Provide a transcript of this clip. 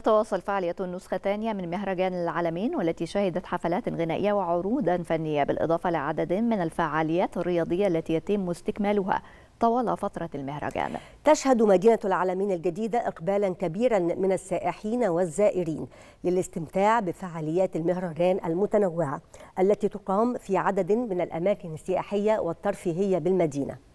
تتواصل فعالية النسخة الثانية من مهرجان العالمين والتي شهدت حفلات غنائية وعروضا فنية بالإضافة لعدد من الفعاليات الرياضية التي يتم استكمالها طوال فترة المهرجان تشهد مدينة العالمين الجديدة إقبالا كبيرا من السائحين والزائرين للاستمتاع بفعاليات المهرجان المتنوعة التي تقام في عدد من الأماكن السياحية والترفيهية بالمدينة